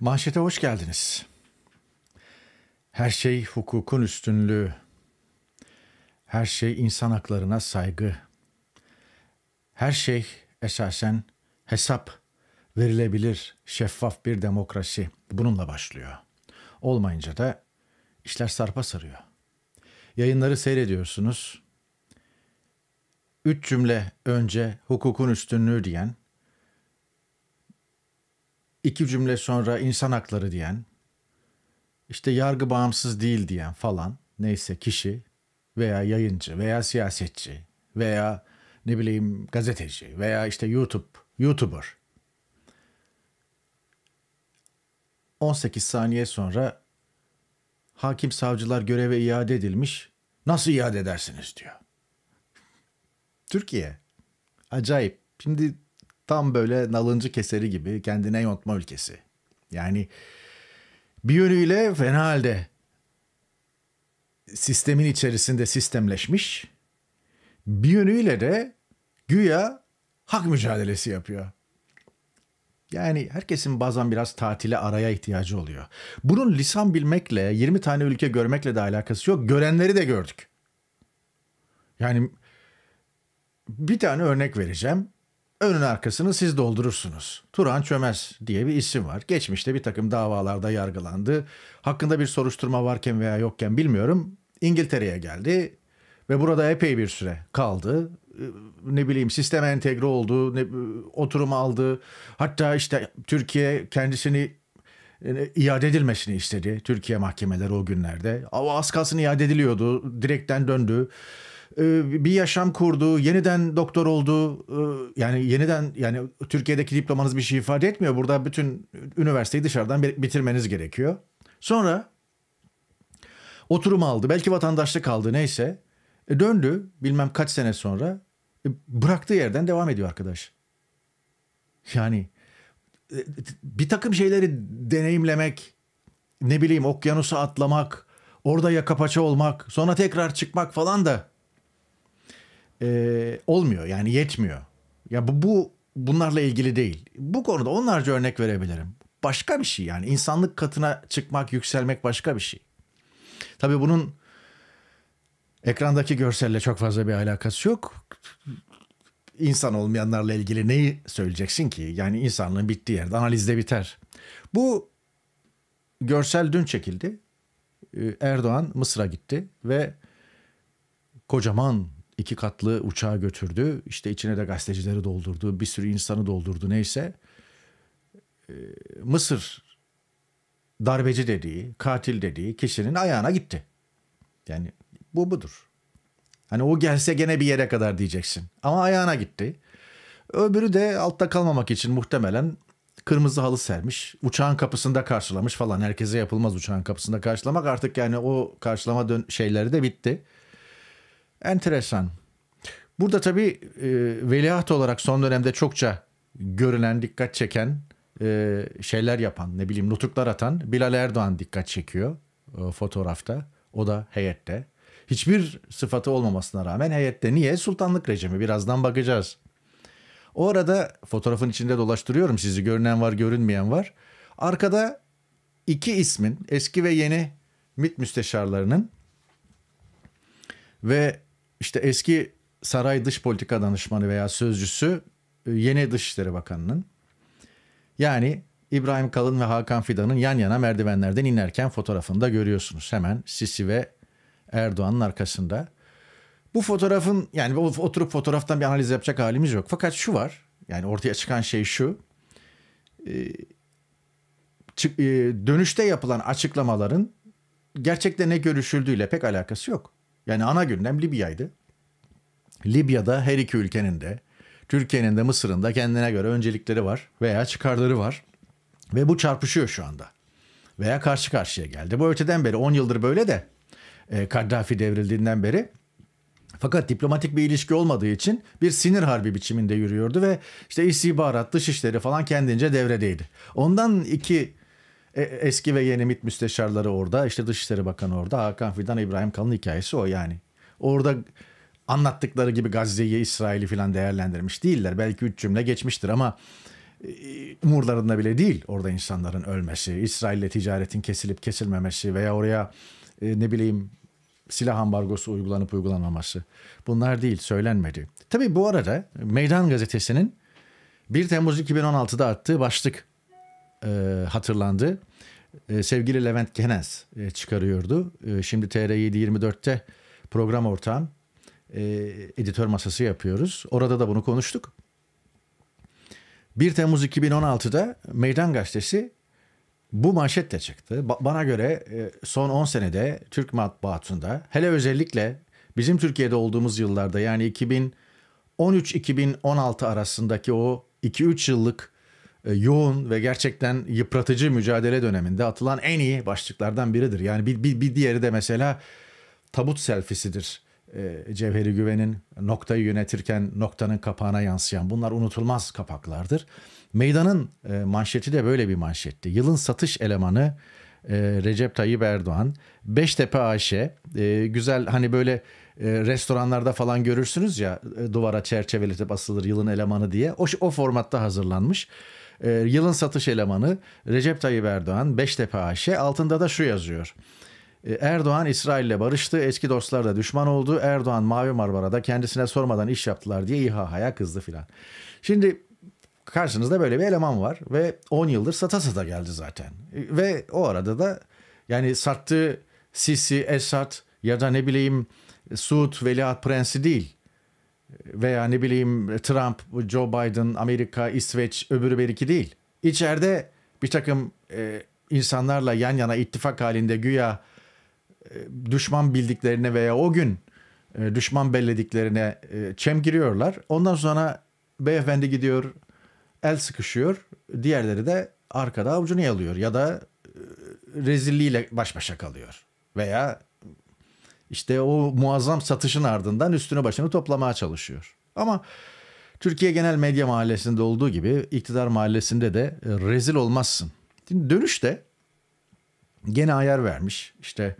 Manşete hoş geldiniz. Her şey hukukun üstünlüğü. Her şey insan haklarına saygı. Her şey esasen hesap verilebilir, şeffaf bir demokrasi bununla başlıyor. Olmayınca da işler sarpa sarıyor. Yayınları seyrediyorsunuz. Üç cümle önce hukukun üstünlüğü diyen, iki cümle sonra insan hakları diyen, işte yargı bağımsız değil diyen falan neyse kişi veya yayıncı veya siyasetçi veya ne bileyim gazeteci veya işte YouTube, YouTuber. 18 saniye sonra hakim savcılar göreve iade edilmiş. Nasıl iade edersiniz diyor. Türkiye. Acayip. Şimdi Tam böyle nalıncı keseri gibi kendine yontma ülkesi. Yani bir yönüyle fena halde sistemin içerisinde sistemleşmiş. Bir yönüyle de güya hak mücadelesi yapıyor. Yani herkesin bazen biraz tatile araya ihtiyacı oluyor. Bunun lisan bilmekle, 20 tane ülke görmekle de alakası yok. Görenleri de gördük. Yani bir tane örnek vereceğim. Önün arkasını siz doldurursunuz. Turan Çömez diye bir isim var. Geçmişte bir takım davalarda yargılandı. Hakkında bir soruşturma varken veya yokken bilmiyorum. İngiltere'ye geldi ve burada epey bir süre kaldı. Ee, ne bileyim sisteme entegre oldu, ne, e, oturum aldı. Hatta işte Türkiye kendisini e, iade edilmesini istedi. Türkiye mahkemeleri o günlerde. Ama az kalsın iade ediliyordu. Direkten döndü. Ee, bir yaşam kurdu, yeniden doktor oldu. Ee, yani yeniden yani Türkiye'deki diplomanız bir şey ifade etmiyor. Burada bütün üniversiteyi dışarıdan bitirmeniz gerekiyor. Sonra oturum aldı. Belki vatandaşlık aldı neyse. E, döndü bilmem kaç sene sonra. E, bıraktığı yerden devam ediyor arkadaş. Yani e, bir takım şeyleri deneyimlemek, ne bileyim okyanusa atlamak, orada yaka paça olmak, sonra tekrar çıkmak falan da e, olmuyor yani yetmiyor. Ya bu, bu bunlarla ilgili değil. Bu konuda onlarca örnek verebilirim. Başka bir şey yani insanlık katına çıkmak, yükselmek başka bir şey. Tabii bunun ekrandaki görselle çok fazla bir alakası yok. İnsan olmayanlarla ilgili neyi söyleyeceksin ki? Yani insanlığın bittiği yerde analizde biter. Bu görsel dün çekildi. Ee, Erdoğan Mısır'a gitti ve kocaman iki katlı uçağa götürdü. İşte içine de gazetecileri doldurdu. Bir sürü insanı doldurdu neyse. Ee, Mısır darbeci dediği, katil dediği kişinin ayağına gitti. Yani bu budur. Hani o gelse gene bir yere kadar diyeceksin. Ama ayağına gitti. Öbürü de altta kalmamak için muhtemelen kırmızı halı sermiş. Uçağın kapısında karşılamış falan. Herkese yapılmaz uçağın kapısında karşılamak. Artık yani o karşılama dön şeyleri de bitti. Enteresan. Burada tabii e, veliaht olarak son dönemde çokça görülen, dikkat çeken e, şeyler yapan, ne bileyim nutuklar atan Bilal Erdoğan dikkat çekiyor e, fotoğrafta. O da heyette. Hiçbir sıfatı olmamasına rağmen heyette. Niye? Sultanlık rejimi. Birazdan bakacağız. O arada fotoğrafın içinde dolaştırıyorum sizi. Görünen var, görünmeyen var. Arkada iki ismin, eski ve yeni MİT müsteşarlarının ve işte eski saray dış politika danışmanı veya sözcüsü e, yeni Dışişleri Bakanı'nın. Yani İbrahim Kalın ve Hakan Fidan'ın yan yana merdivenlerden inerken fotoğrafında görüyorsunuz. Hemen Sisi ve Erdoğan'ın arkasında. Bu fotoğrafın yani oturup fotoğraftan bir analiz yapacak halimiz yok. Fakat şu var. Yani ortaya çıkan şey şu. E, e, dönüşte yapılan açıklamaların gerçekte ne görüşüldüğüyle pek alakası yok. Yani ana gündem Libya'ydı. Libya'da her iki ülkenin de Türkiye'nin de Mısır'ın da kendine göre öncelikleri var veya çıkarları var. Ve bu çarpışıyor şu anda. Veya karşı karşıya geldi. Bu öteden beri 10 yıldır böyle de e, Kaddafi devrildiğinden beri fakat diplomatik bir ilişki olmadığı için bir sinir harbi biçiminde yürüyordu ve işte istihbarat, dışişleri falan kendince devredeydi. Ondan iki e, eski ve yeni MİT müsteşarları orada. işte Dışişleri Bakanı orada. Hakan Fidan, İbrahim Kalın hikayesi o yani. Orada anlattıkları gibi Gazze'yi, İsrail'i falan değerlendirmiş değiller. Belki üç cümle geçmiştir ama e, umurlarında bile değil orada insanların ölmesi, İsrail'le ticaretin kesilip kesilmemesi veya oraya e, ne bileyim silah ambargosu uygulanıp uygulanmaması. Bunlar değil, söylenmedi. Tabii bu arada Meydan Gazetesi'nin 1 Temmuz 2016'da attığı başlık e, hatırlandı. E, sevgili Levent Kenes e, çıkarıyordu. E, şimdi TR 24'te program ortağım e, editör masası yapıyoruz. Orada da bunu konuştuk. 1 Temmuz 2016'da Meydan Gazetesi bu manşetle çıktı. Ba- bana göre e, son 10 senede Türk matbaatında, hele özellikle bizim Türkiye'de olduğumuz yıllarda yani 2013-2016 arasındaki o 2-3 yıllık e, yoğun ve gerçekten yıpratıcı mücadele döneminde atılan en iyi başlıklardan biridir. Yani bir, bir, bir diğeri de mesela tabut selfisidir. E, Cevheri Güven'in noktayı yönetirken noktanın kapağına yansıyan bunlar unutulmaz kapaklardır. Meydanın e, manşeti de böyle bir manşetti. Yılın satış elemanı e, Recep Tayyip Erdoğan, Beştepe Ayşe, e, güzel hani böyle restoranlarda falan görürsünüz ya duvara çerçeveletip asılır yılın elemanı diye. O, o formatta hazırlanmış. E, yılın satış elemanı Recep Tayyip Erdoğan, Beştepe AŞ. E, altında da şu yazıyor. Ee, Erdoğan İsrail'le barıştı, eski dostlar da düşman oldu. Erdoğan Mavi Marmara'da kendisine sormadan iş yaptılar diye İHA'ya kızdı filan. Şimdi karşınızda böyle bir eleman var ve 10 yıldır sata sata geldi zaten. Ve o arada da yani sattığı Sisi, esat ya da ne bileyim Suud, Veliaht Prensi değil veya ne bileyim Trump, Joe Biden, Amerika, İsveç, öbürü beriki değil. İçeride bir takım e, insanlarla yan yana ittifak halinde güya e, düşman bildiklerine veya o gün e, düşman bellediklerine e, çem giriyorlar. Ondan sonra beyefendi gidiyor el sıkışıyor. Diğerleri de arkada avucunu yalıyor ya da e, rezilliğiyle baş başa kalıyor. Veya işte o muazzam satışın ardından üstüne başını toplamaya çalışıyor. Ama Türkiye Genel Medya Mahallesi'nde olduğu gibi iktidar mahallesinde de e, rezil olmazsın. Şimdi dönüşte gene ayar vermiş. İşte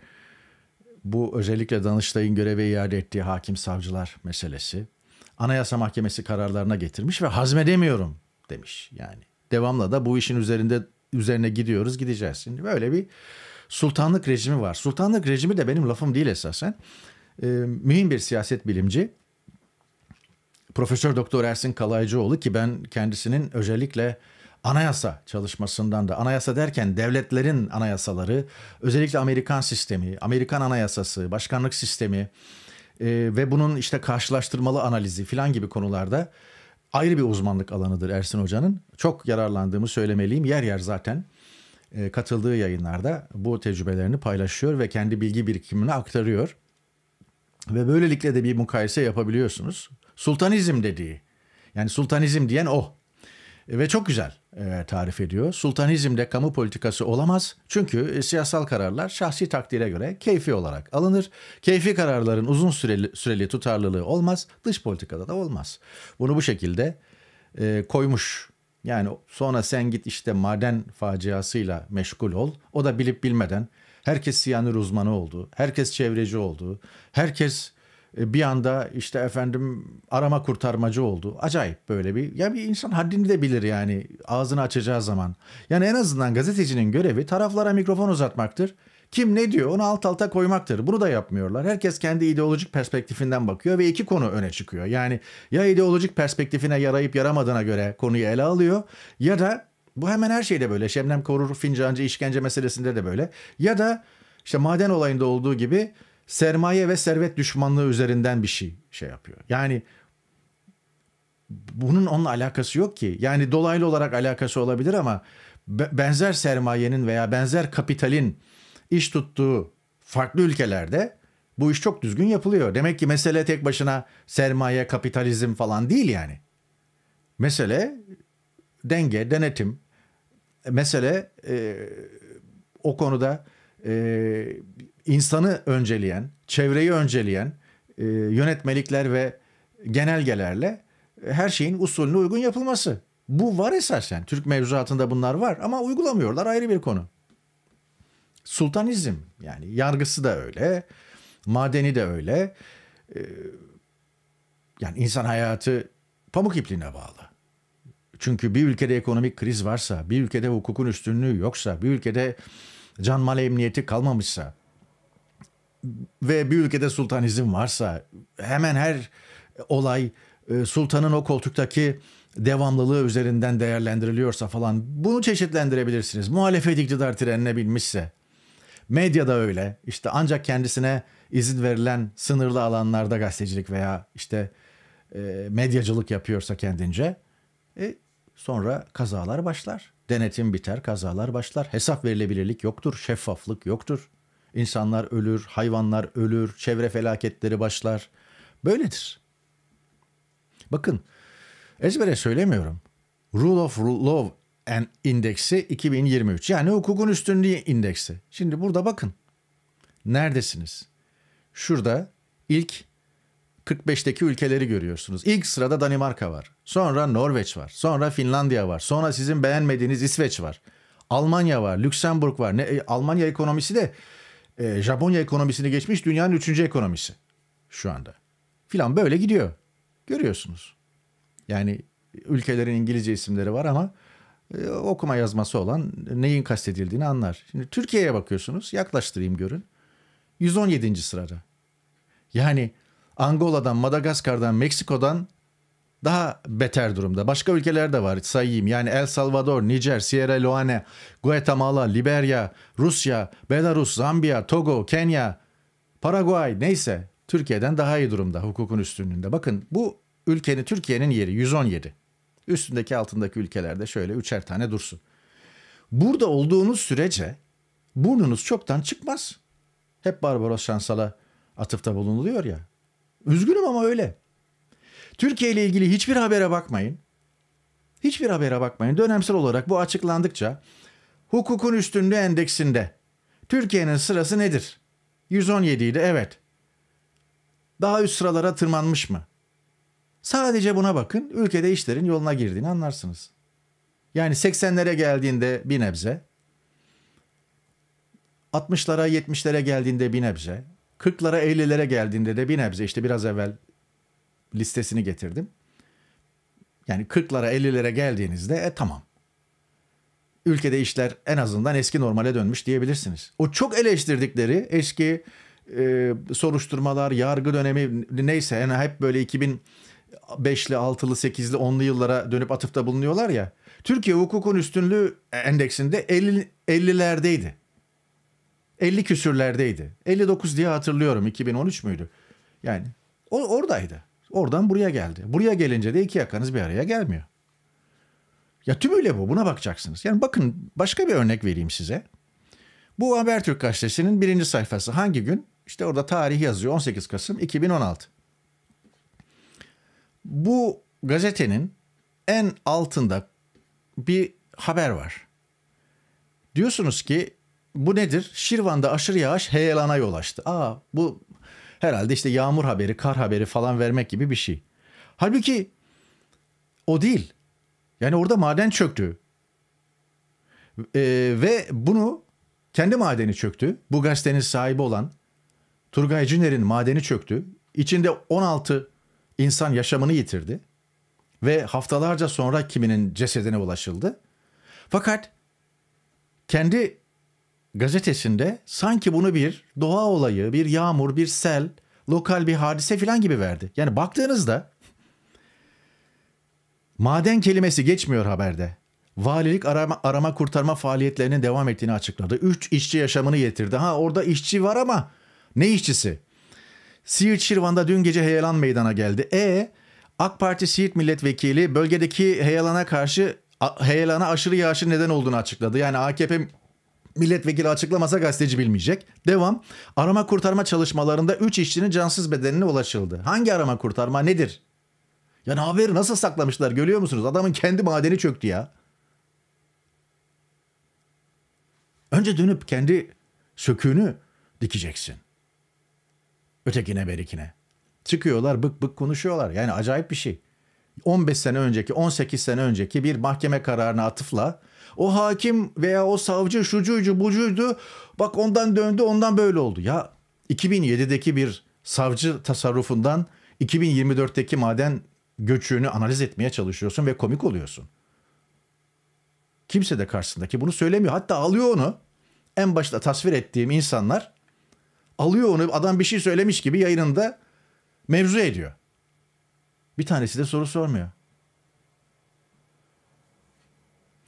bu özellikle Danıştay'ın göreve iade ettiği hakim savcılar meselesi. Anayasa Mahkemesi kararlarına getirmiş ve hazmedemiyorum demiş yani. Devamla da bu işin üzerinde üzerine gidiyoruz, gideceğiz. Şimdi böyle bir sultanlık rejimi var. Sultanlık rejimi de benim lafım değil esasen. E, mühim bir siyaset bilimci. Profesör Doktor Ersin Kalaycıoğlu ki ben kendisinin özellikle anayasa çalışmasından da anayasa derken devletlerin anayasaları özellikle Amerikan sistemi, Amerikan anayasası, başkanlık sistemi e, ve bunun işte karşılaştırmalı analizi falan gibi konularda ayrı bir uzmanlık alanıdır Ersin Hoca'nın. Çok yararlandığımı söylemeliyim. Yer yer zaten e, katıldığı yayınlarda bu tecrübelerini paylaşıyor ve kendi bilgi birikimini aktarıyor. Ve böylelikle de bir mukayese yapabiliyorsunuz. Sultanizm dediği, yani sultanizm diyen o. E, ve çok güzel e, tarif ediyor. Sultanizmde kamu politikası olamaz. Çünkü siyasal kararlar şahsi takdire göre keyfi olarak alınır. Keyfi kararların uzun süreli, süreli tutarlılığı olmaz. Dış politikada da olmaz. Bunu bu şekilde koymuş yani sonra sen git işte maden faciasıyla meşgul ol. O da bilip bilmeden herkes siyanür uzmanı oldu. Herkes çevreci oldu. Herkes e, bir anda işte efendim arama kurtarmacı oldu. Acayip böyle bir ya bir insan haddini de bilir yani ağzını açacağı zaman. Yani en azından gazetecinin görevi taraflara mikrofon uzatmaktır. Kim ne diyor onu alt alta koymaktır. Bunu da yapmıyorlar. Herkes kendi ideolojik perspektifinden bakıyor ve iki konu öne çıkıyor. Yani ya ideolojik perspektifine yarayıp yaramadığına göre konuyu ele alıyor ya da bu hemen her şeyde böyle. Şemnem Korur fincancı işkence meselesinde de böyle. Ya da işte maden olayında olduğu gibi sermaye ve servet düşmanlığı üzerinden bir şey şey yapıyor. Yani bunun onun alakası yok ki. Yani dolaylı olarak alakası olabilir ama benzer sermayenin veya benzer kapitalin iş tuttuğu farklı ülkelerde bu iş çok düzgün yapılıyor. Demek ki mesele tek başına sermaye, kapitalizm falan değil yani. Mesele denge, denetim. Mesele e, o konuda e, insanı önceleyen, çevreyi önceleyen e, yönetmelikler ve genelgelerle her şeyin usulüne uygun yapılması. Bu var esasen. Türk mevzuatında bunlar var ama uygulamıyorlar ayrı bir konu sultanizm yani yargısı da öyle, madeni de öyle. Ee, yani insan hayatı pamuk ipliğine bağlı. Çünkü bir ülkede ekonomik kriz varsa, bir ülkede hukukun üstünlüğü yoksa, bir ülkede can mal emniyeti kalmamışsa ve bir ülkede sultanizm varsa hemen her olay e, sultanın o koltuktaki devamlılığı üzerinden değerlendiriliyorsa falan bunu çeşitlendirebilirsiniz. Muhalefet iktidar trenine binmişse Medyada öyle. İşte ancak kendisine izin verilen sınırlı alanlarda gazetecilik veya işte e, medyacılık yapıyorsa kendince e, sonra kazalar başlar. Denetim biter, kazalar başlar. Hesap verilebilirlik yoktur, şeffaflık yoktur. İnsanlar ölür, hayvanlar ölür, çevre felaketleri başlar. Böyledir. Bakın ezbere söylemiyorum. Rule of law en indeksi 2023. Yani hukukun üstünlüğü indeksi. Şimdi burada bakın. Neredesiniz? Şurada ilk 45'teki ülkeleri görüyorsunuz. İlk sırada Danimarka var. Sonra Norveç var. Sonra Finlandiya var. Sonra sizin beğenmediğiniz İsveç var. Almanya var. Lüksemburg var. Ne, e, Almanya ekonomisi de e, Japonya ekonomisini geçmiş dünyanın üçüncü ekonomisi şu anda. Filan böyle gidiyor. Görüyorsunuz. Yani ülkelerin İngilizce isimleri var ama ee, okuma yazması olan neyin kastedildiğini anlar. Şimdi Türkiye'ye bakıyorsunuz yaklaştırayım görün. 117. sırada. Yani Angola'dan, Madagaskar'dan, Meksiko'dan daha beter durumda. Başka ülkeler de var sayayım. Yani El Salvador, Nijer, Sierra Leone, Guatemala, Liberya, Rusya, Belarus, Zambiya, Togo, Kenya, Paraguay neyse Türkiye'den daha iyi durumda hukukun üstünlüğünde. Bakın bu ülkenin Türkiye'nin yeri 117. Üstündeki altındaki ülkelerde şöyle üçer tane dursun. Burada olduğunuz sürece burnunuz çoktan çıkmaz. Hep Barbaros Şansal'a atıfta bulunuluyor ya. Üzgünüm ama öyle. Türkiye ile ilgili hiçbir habere bakmayın. Hiçbir habere bakmayın. Dönemsel olarak bu açıklandıkça hukukun üstünlüğü endeksinde Türkiye'nin sırası nedir? 117 idi evet. Daha üst sıralara tırmanmış mı? Sadece buna bakın ülkede işlerin yoluna girdiğini anlarsınız. Yani 80'lere geldiğinde bir nebze, 60'lara 70'lere geldiğinde bir nebze, 40'lara 50'lere geldiğinde de bir nebze İşte biraz evvel listesini getirdim. Yani 40'lara 50'lere geldiğinizde e tamam. Ülkede işler en azından eski normale dönmüş diyebilirsiniz. O çok eleştirdikleri eski e, soruşturmalar, yargı dönemi neyse yani hep böyle 2000 5'li, 6'lı, 8'li, 10'lu yıllara dönüp atıfta bulunuyorlar ya. Türkiye hukukun üstünlüğü endeksinde 50, 50'lerdeydi. 50 küsürlerdeydi. 59 diye hatırlıyorum 2013 müydü? Yani o, oradaydı. Oradan buraya geldi. Buraya gelince de iki yakanız bir araya gelmiyor. Ya tümüyle bu. Buna bakacaksınız. Yani bakın başka bir örnek vereyim size. Bu Habertürk gazetesinin birinci sayfası hangi gün? İşte orada tarih yazıyor 18 Kasım 2016. Bu gazetenin en altında bir haber var. Diyorsunuz ki bu nedir? Şirvan'da aşırı yağış heyelana yol açtı. Aa bu herhalde işte yağmur haberi, kar haberi falan vermek gibi bir şey. Halbuki o değil. Yani orada maden çöktü. Ee, ve bunu kendi madeni çöktü. Bu gazetenin sahibi olan Turgay Cüner'in madeni çöktü. İçinde 16 insan yaşamını yitirdi ve haftalarca sonra kiminin cesedine ulaşıldı. Fakat kendi gazetesinde sanki bunu bir doğa olayı, bir yağmur, bir sel, lokal bir hadise filan gibi verdi. Yani baktığınızda maden kelimesi geçmiyor haberde. Valilik arama, arama kurtarma faaliyetlerinin devam ettiğini açıkladı. Üç işçi yaşamını yitirdi. Ha orada işçi var ama ne işçisi? Siirt Şirvan'da dün gece heyelan meydana geldi. E AK Parti Siirt milletvekili bölgedeki heyelana karşı heyelana aşırı yağışın neden olduğunu açıkladı. Yani AKP milletvekili açıklamasa gazeteci bilmeyecek. Devam. Arama kurtarma çalışmalarında 3 işçinin cansız bedenine ulaşıldı. Hangi arama kurtarma nedir? Ya ne haberi nasıl saklamışlar görüyor musunuz? Adamın kendi madeni çöktü ya. Önce dönüp kendi söküğünü dikeceksin. Ötekine berikine. Çıkıyorlar bık bık konuşuyorlar. Yani acayip bir şey. 15 sene önceki, 18 sene önceki bir mahkeme kararına atıfla o hakim veya o savcı şucuydu bucuydu bak ondan döndü ondan böyle oldu. Ya 2007'deki bir savcı tasarrufundan 2024'teki maden göçüğünü analiz etmeye çalışıyorsun ve komik oluyorsun. Kimse de karşısındaki bunu söylemiyor. Hatta alıyor onu. En başta tasvir ettiğim insanlar alıyor onu adam bir şey söylemiş gibi yayınında mevzu ediyor. Bir tanesi de soru sormuyor.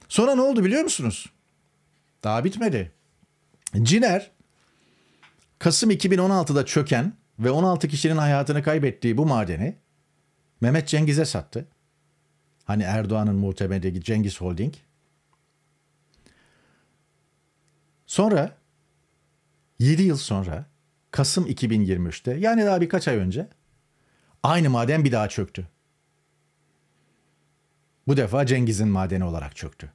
Sonra ne oldu biliyor musunuz? Daha bitmedi. Ciner Kasım 2016'da çöken ve 16 kişinin hayatını kaybettiği bu madeni Mehmet Cengiz'e sattı. Hani Erdoğan'ın muhtemeli Cengiz Holding. Sonra 7 yıl sonra Kasım 2023'te yani daha birkaç ay önce aynı maden bir daha çöktü. Bu defa Cengiz'in madeni olarak çöktü.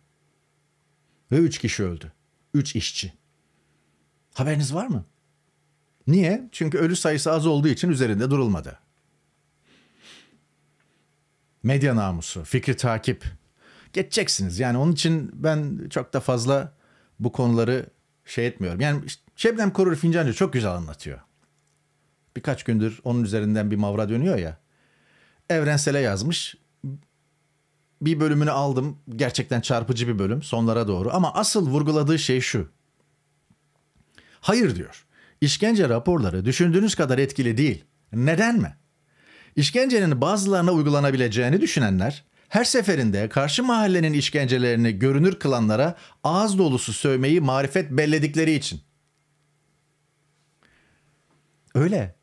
Ve üç kişi öldü. Üç işçi. Haberiniz var mı? Niye? Çünkü ölü sayısı az olduğu için üzerinde durulmadı. Medya namusu, fikri takip. Geçeceksiniz. Yani onun için ben çok da fazla bu konuları şey etmiyorum. Yani işte Şebnem Korur Fincancı çok güzel anlatıyor. Birkaç gündür onun üzerinden bir mavra dönüyor ya. Evrensele yazmış. Bir bölümünü aldım. Gerçekten çarpıcı bir bölüm sonlara doğru. Ama asıl vurguladığı şey şu. Hayır diyor. İşkence raporları düşündüğünüz kadar etkili değil. Neden mi? İşkencenin bazılarına uygulanabileceğini düşünenler her seferinde karşı mahallenin işkencelerini görünür kılanlara ağız dolusu sövmeyi marifet belledikleri için Öyle.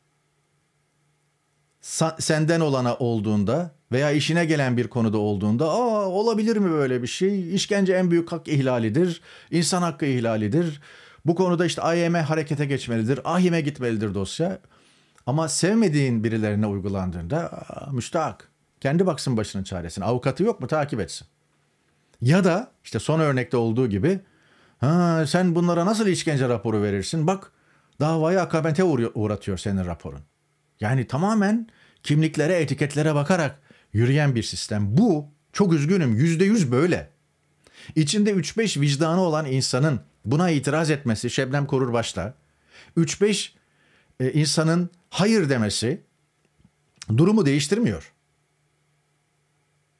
Sa- senden olana olduğunda veya işine gelen bir konuda olduğunda aa olabilir mi böyle bir şey? İşkence en büyük hak ihlalidir. İnsan hakkı ihlalidir. Bu konuda işte AYM harekete geçmelidir. AYM'e gitmelidir dosya. Ama sevmediğin birilerine uygulandığında aa, Kendi baksın başının çaresine. Avukatı yok mu takip etsin. Ya da işte son örnekte olduğu gibi ha, sen bunlara nasıl işkence raporu verirsin? Bak davayı akabete uğratıyor senin raporun. Yani tamamen kimliklere, etiketlere bakarak yürüyen bir sistem. Bu çok üzgünüm yüzde yüz böyle. İçinde 3-5 vicdanı olan insanın buna itiraz etmesi Şebnem Korur başta, 3-5 e, insanın hayır demesi durumu değiştirmiyor.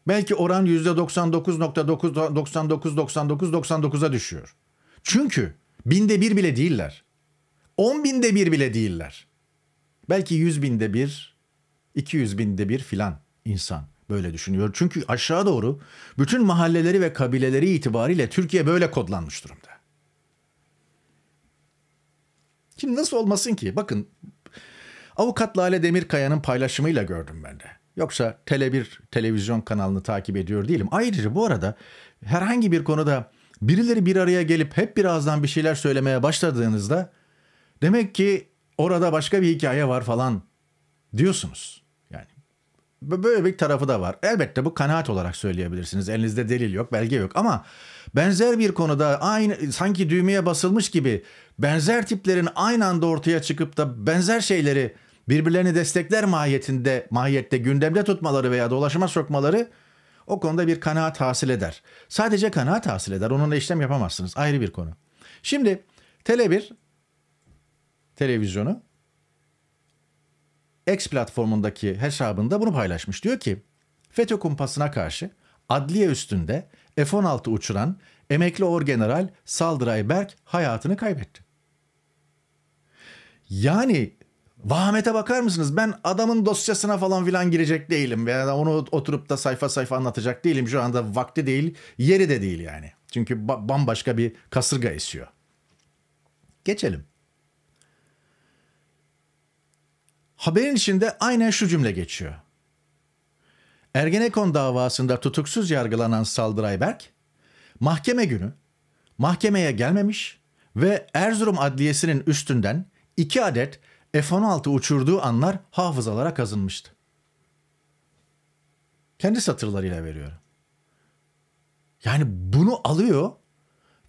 Belki oran %99.9999999'a düşüyor. Çünkü binde bir bile değiller. 10 binde bir bile değiller. Belki 100 binde bir, 200 binde bir filan insan böyle düşünüyor. Çünkü aşağı doğru bütün mahalleleri ve kabileleri itibariyle Türkiye böyle kodlanmış durumda. Şimdi nasıl olmasın ki? Bakın avukat Lale Demirkaya'nın paylaşımıyla gördüm ben de. Yoksa Tele1 televizyon kanalını takip ediyor değilim. Ayrıca bu arada herhangi bir konuda birileri bir araya gelip hep birazdan bir şeyler söylemeye başladığınızda Demek ki orada başka bir hikaye var falan diyorsunuz. Yani böyle bir tarafı da var. Elbette bu kanaat olarak söyleyebilirsiniz. Elinizde delil yok, belge yok ama benzer bir konuda aynı sanki düğmeye basılmış gibi benzer tiplerin aynı anda ortaya çıkıp da benzer şeyleri birbirlerini destekler mahiyetinde, mahiyette gündemde tutmaları veya dolaşıma sokmaları o konuda bir kanaat hasıl eder. Sadece kanaat hasıl eder. Onunla işlem yapamazsınız. Ayrı bir konu. Şimdi Tele1 Televizyonu, X platformundaki hesabında bunu paylaşmış. Diyor ki FETÖ kumpasına karşı adliye üstünde F-16 uçuran emekli orgeneral Saldıray Berk hayatını kaybetti. Yani vahamete bakar mısınız? Ben adamın dosyasına falan filan girecek değilim. Veya yani onu oturup da sayfa sayfa anlatacak değilim. Şu anda vakti değil, yeri de değil yani. Çünkü bambaşka bir kasırga esiyor. Geçelim. Haberin içinde aynen şu cümle geçiyor. Ergenekon davasında tutuksuz yargılanan Saldıray Berk, mahkeme günü mahkemeye gelmemiş ve Erzurum Adliyesi'nin üstünden iki adet F-16 uçurduğu anlar hafızalara kazınmıştı. Kendi satırlarıyla veriyorum. Yani bunu alıyor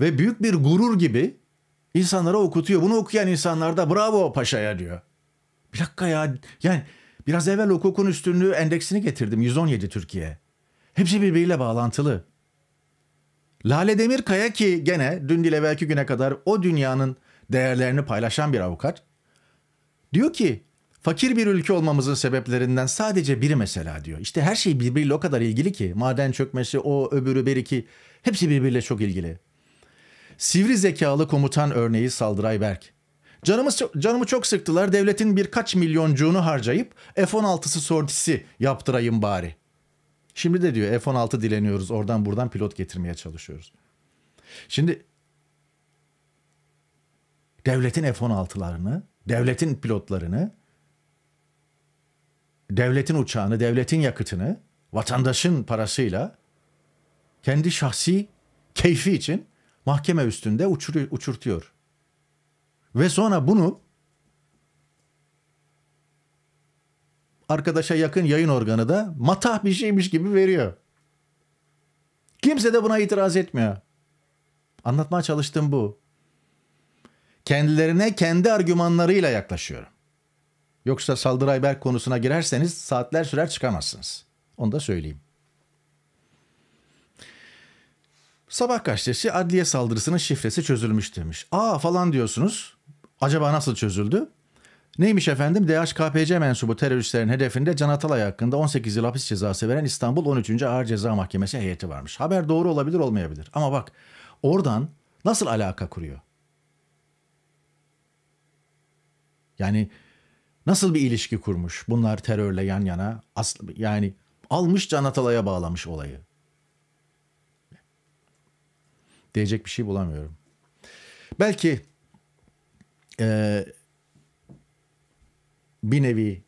ve büyük bir gurur gibi insanlara okutuyor. Bunu okuyan insanlar da bravo paşaya diyor. Bir dakika ya. Yani biraz evvel hukukun üstünlüğü endeksini getirdim. 117 Türkiye. Hepsi birbiriyle bağlantılı. Lale Demirkaya ki gene dün değil evvelki güne kadar o dünyanın değerlerini paylaşan bir avukat. Diyor ki fakir bir ülke olmamızın sebeplerinden sadece biri mesela diyor. İşte her şey birbiriyle o kadar ilgili ki maden çökmesi o öbürü beriki hepsi birbiriyle çok ilgili. Sivri zekalı komutan örneği Saldıray Berk. Canımı, canımı çok sıktılar devletin birkaç milyoncuğunu harcayıp F-16'sı sortisi yaptırayım bari. Şimdi de diyor F-16 dileniyoruz oradan buradan pilot getirmeye çalışıyoruz. Şimdi devletin F-16'larını, devletin pilotlarını, devletin uçağını, devletin yakıtını vatandaşın parasıyla kendi şahsi keyfi için mahkeme üstünde uçur, uçurtuyor. Ve sonra bunu arkadaşa yakın yayın organı da matah bir şeymiş gibi veriyor. Kimse de buna itiraz etmiyor. Anlatmaya çalıştım bu. Kendilerine kendi argümanlarıyla yaklaşıyorum. Yoksa saldırı Ayberk konusuna girerseniz saatler sürer çıkamazsınız. Onu da söyleyeyim. Sabah gazetesi adliye saldırısının şifresi çözülmüş demiş. Aa falan diyorsunuz. Acaba nasıl çözüldü? Neymiş efendim? DHKPC mensubu teröristlerin hedefinde Can Atalay hakkında 18 yıl hapis cezası veren İstanbul 13. Ağır Ceza Mahkemesi heyeti varmış. Haber doğru olabilir olmayabilir. Ama bak oradan nasıl alaka kuruyor? Yani nasıl bir ilişki kurmuş bunlar terörle yan yana? Aslı, yani almış Can Atalay'a bağlamış olayı. Diyecek bir şey bulamıyorum. Belki e, bir nevi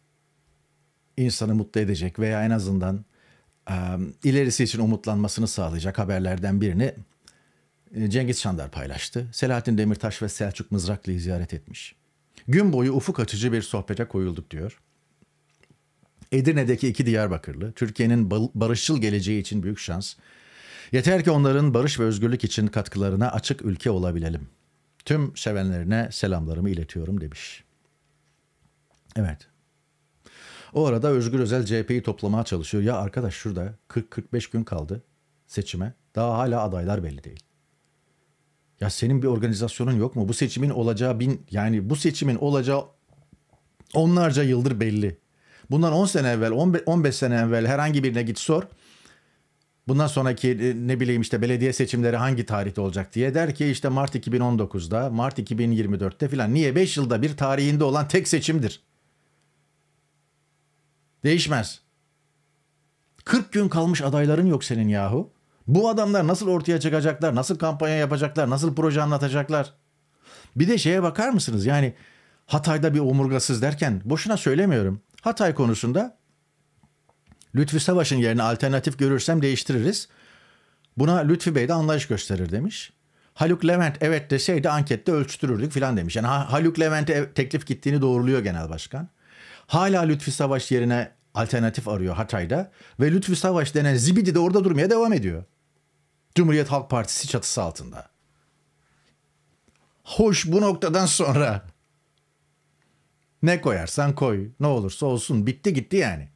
insanı mutlu edecek veya en azından e, ilerisi için umutlanmasını sağlayacak haberlerden birini e, Cengiz Çandar paylaştı. Selahattin Demirtaş ve Selçuk Mızraklı'yı ziyaret etmiş. Gün boyu ufuk açıcı bir sohbete koyulduk diyor. Edirne'deki iki Diyarbakırlı, Türkiye'nin barışçıl geleceği için büyük şans. Yeter ki onların barış ve özgürlük için katkılarına açık ülke olabilelim.'' Tüm sevenlerine selamlarımı iletiyorum demiş. Evet. O arada Özgür Özel CHP'yi toplamaya çalışıyor. Ya arkadaş şurada 40-45 gün kaldı seçime. Daha hala adaylar belli değil. Ya senin bir organizasyonun yok mu? Bu seçimin olacağı bin yani bu seçimin olacağı onlarca yıldır belli. Bundan 10 sene evvel, 15 sene evvel herhangi birine git sor bundan sonraki e, ne bileyim işte belediye seçimleri hangi tarihte olacak diye der ki işte Mart 2019'da, Mart 2024'te filan. Niye? 5 yılda bir tarihinde olan tek seçimdir. Değişmez. 40 gün kalmış adayların yok senin yahu. Bu adamlar nasıl ortaya çıkacaklar, nasıl kampanya yapacaklar, nasıl proje anlatacaklar? Bir de şeye bakar mısınız? Yani Hatay'da bir omurgasız derken boşuna söylemiyorum. Hatay konusunda Lütfi Savaş'ın yerine alternatif görürsem değiştiririz. Buna Lütfi Bey de anlayış gösterir demiş. Haluk Levent evet deseydi ankette ölçtürürdük filan demiş. Yani Haluk Levent'e e, teklif gittiğini doğruluyor genel başkan. Hala Lütfi Savaş yerine alternatif arıyor Hatay'da ve Lütfi Savaş denen zibidi de orada durmaya devam ediyor. Cumhuriyet Halk Partisi çatısı altında. Hoş bu noktadan sonra ne koyarsan koy ne olursa olsun bitti gitti yani.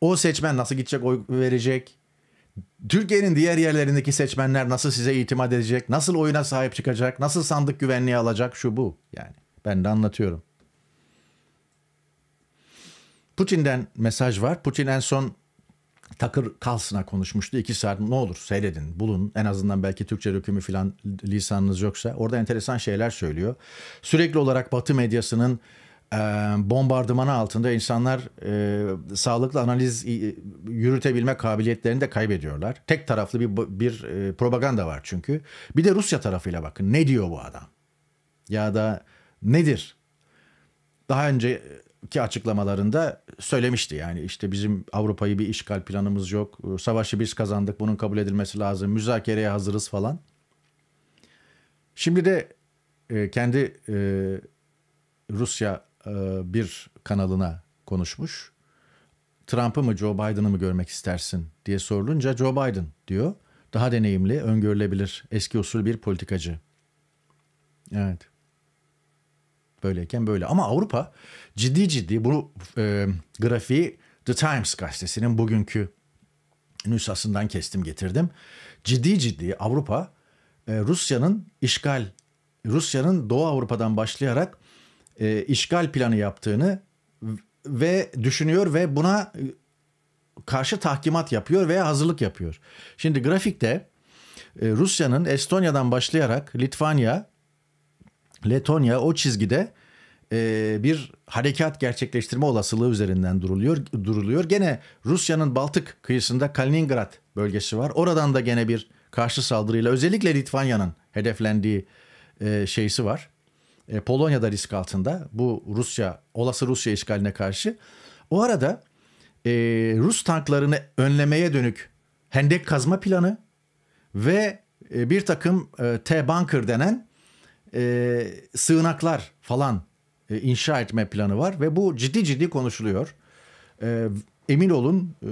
O seçmen nasıl gidecek oy verecek? Türkiye'nin diğer yerlerindeki seçmenler nasıl size itimat edecek? Nasıl oyuna sahip çıkacak? Nasıl sandık güvenliği alacak? Şu bu yani. Ben de anlatıyorum. Putin'den mesaj var. Putin en son Takır Kalsın'a konuşmuştu. iki saat ne olur seyredin bulun en azından belki Türkçe dökümü filan lisanınız yoksa. Orada enteresan şeyler söylüyor. Sürekli olarak Batı medyasının e, bombardımanı altında insanlar e, sağlıklı analiz e, yürütebilme kabiliyetlerini de kaybediyorlar. Tek taraflı bir bir e, propaganda var çünkü. Bir de Rusya tarafıyla bakın ne diyor bu adam? Ya da nedir? Daha önceki açıklamalarında söylemişti yani işte bizim Avrupa'yı bir işgal planımız yok. Savaşı biz kazandık. Bunun kabul edilmesi lazım. Müzakereye hazırız falan. Şimdi de e, kendi e, Rusya e, bir kanalına konuşmuş. Trump'ı mı Joe Biden'ı mı görmek istersin diye sorulunca Joe Biden diyor. Daha deneyimli, öngörülebilir, eski usul bir politikacı. Evet. Böyleyken böyle. Ama Avrupa ciddi ciddi bu e, grafiği The Times gazetesinin bugünkü nüshasından kestim getirdim. Ciddi ciddi Avrupa e, Rusya'nın işgal, Rusya'nın Doğu Avrupa'dan başlayarak e, işgal planı yaptığını ve düşünüyor ve buna karşı tahkimat yapıyor veya hazırlık yapıyor. Şimdi grafikte e, Rusya'nın Estonya'dan başlayarak Litvanya, Letonya o çizgide e, bir harekat gerçekleştirme olasılığı üzerinden duruluyor. duruluyor. Gene Rusya'nın Baltık kıyısında Kaliningrad bölgesi var. Oradan da gene bir karşı saldırıyla özellikle Litvanya'nın hedeflendiği e, şeysi var. E, Polonya da risk altında. Bu Rusya, olası Rusya işgaline karşı. O arada e, Rus tanklarını önlemeye dönük hendek kazma planı ve e, bir takım e, T-Bunker denen e, sığınaklar falan e, inşa etme planı var ve bu ciddi ciddi konuşuluyor. E, emin olun e,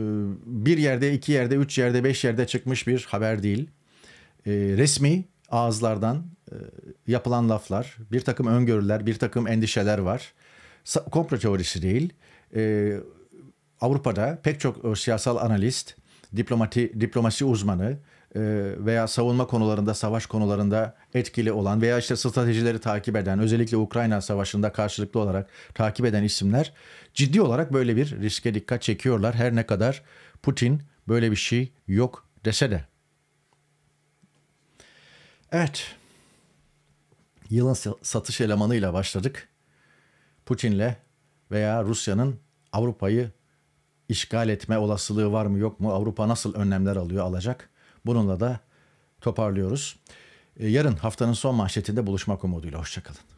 bir yerde, iki yerde, üç yerde, beş yerde çıkmış bir haber değil. E, resmi ağızlardan e, yapılan laflar, bir takım öngörüler, bir takım endişeler var. Komplo teorisi değil. E, Avrupa'da pek çok e, siyasal analist, diplomati, diplomasi uzmanı veya savunma konularında, savaş konularında etkili olan veya işte stratejileri takip eden, özellikle Ukrayna Savaşı'nda karşılıklı olarak takip eden isimler ciddi olarak böyle bir riske dikkat çekiyorlar. Her ne kadar Putin böyle bir şey yok dese de. Evet yılın satış elemanıyla başladık. Putin'le veya Rusya'nın Avrupa'yı işgal etme olasılığı var mı yok mu? Avrupa nasıl önlemler alıyor alacak? Bununla da toparlıyoruz. E, yarın haftanın son manşetinde buluşmak umuduyla. Hoşçakalın.